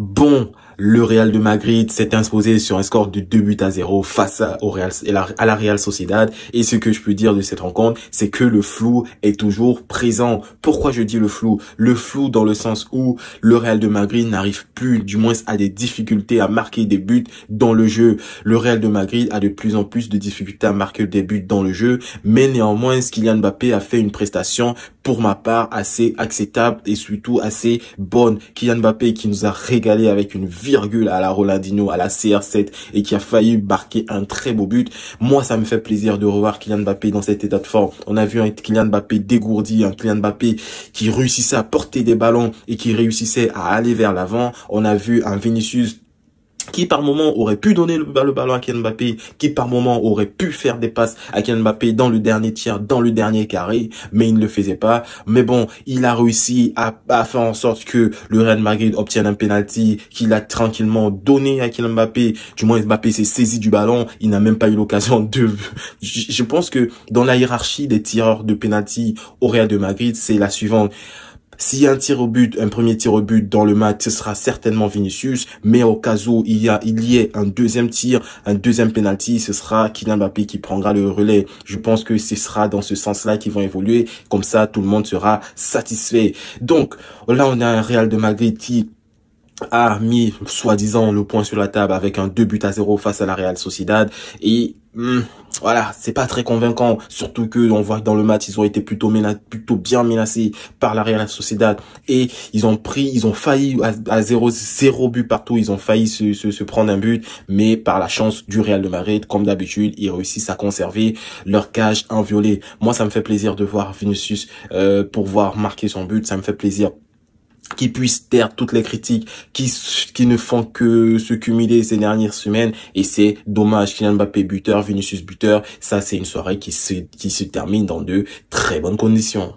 Bon, le Real de Madrid s'est imposé sur un score de 2 buts à 0 face à, au Real, à la Real Sociedad. Et ce que je peux dire de cette rencontre, c'est que le flou est toujours présent. Pourquoi je dis le flou Le flou dans le sens où le Real de Madrid n'arrive plus, du moins à des difficultés à marquer des buts dans le jeu. Le Real de Madrid a de plus en plus de difficultés à marquer des buts dans le jeu. Mais néanmoins, Kylian Mbappé a fait une prestation pour ma part, assez acceptable et surtout assez bonne. Kylian Mbappé qui nous a régalé avec une virgule à la Rolandino, à la CR7 et qui a failli marquer un très beau but. Moi, ça me fait plaisir de revoir Kylian Mbappé dans cet état de forme. On a vu un Kylian Mbappé dégourdi, un Kylian Mbappé qui réussissait à porter des ballons et qui réussissait à aller vers l'avant. On a vu un Vinicius qui par moment aurait pu donner le, ballon à Kylian Mbappé, qui par moment aurait pu faire des passes à Kylian Mbappé dans le dernier tiers, dans le dernier carré, mais il ne le faisait pas. Mais bon, il a réussi à, faire en sorte que le Real Madrid obtienne un penalty qu'il a tranquillement donné à Kylian Mbappé. Du moins, Mbappé s'est saisi du ballon. Il n'a même pas eu l'occasion de... Je pense que dans la hiérarchie des tireurs de penalty au Real de Madrid, c'est la suivante. S'il y a un tir au but, un premier tir au but dans le match, ce sera certainement Vinicius, mais au cas où il y a, il y ait un deuxième tir, un deuxième penalty, ce sera Kylian Mbappé qui prendra le relais. Je pense que ce sera dans ce sens-là qu'ils vont évoluer. Comme ça, tout le monde sera satisfait. Donc, là, on a un Real de Madrid qui a mis soi-disant le point sur la table avec un 2 buts à 0 face à la Real Sociedad et Hmm, voilà, c'est pas très convaincant. Surtout que on voit que dans le match, ils ont été plutôt plutôt bien menacés par la Real Sociedad et ils ont pris, ils ont failli à, 0 zéro but partout. Ils ont failli se, se, prendre un but, mais par la chance du Real de Madrid, comme d'habitude, ils réussissent à conserver leur cage inviolée. Moi, ça me fait plaisir de voir Vinicius euh, pour voir marquer son but. Ça me fait plaisir qui puisse taire toutes les critiques qui, ne font que se cumuler ces dernières semaines. Et c'est dommage. Kylian Mbappé buteur, Vinicius buteur. Ça, c'est une soirée qui se termine dans de très bonnes conditions.